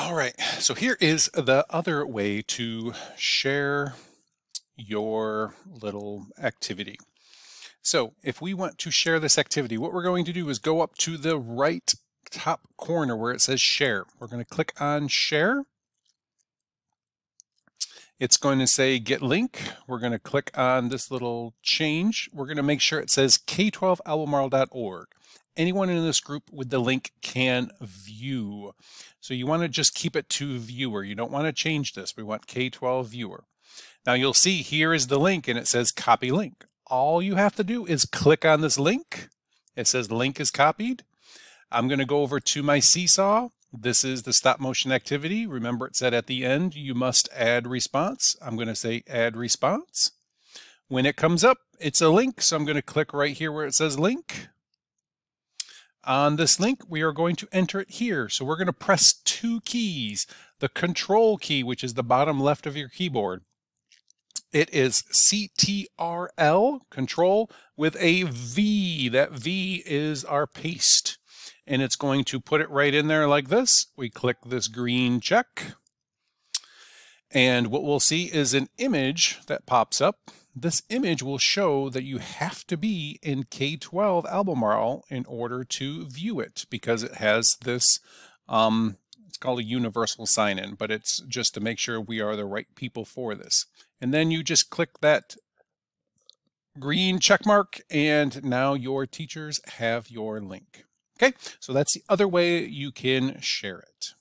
All right, so here is the other way to share your little activity. So if we want to share this activity, what we're going to do is go up to the right top corner where it says share. We're going to click on share. It's going to say get link. We're going to click on this little change. We're going to make sure it says k12albemarle.org anyone in this group with the link can view. So you want to just keep it to viewer. You don't want to change this. We want K-12 viewer. Now you'll see here is the link and it says copy link. All you have to do is click on this link. It says link is copied. I'm going to go over to my seesaw. This is the stop motion activity. Remember it said at the end, you must add response. I'm going to say add response. When it comes up, it's a link. So I'm going to click right here where it says link. On this link, we are going to enter it here. So we're going to press two keys, the control key, which is the bottom left of your keyboard. It is CTRL, control, with a V. That V is our paste. And it's going to put it right in there like this. We click this green check. And what we'll see is an image that pops up. This image will show that you have to be in K-12 Albemarle in order to view it because it has this, um, it's called a universal sign-in, but it's just to make sure we are the right people for this. And then you just click that green check mark and now your teachers have your link. Okay, so that's the other way you can share it.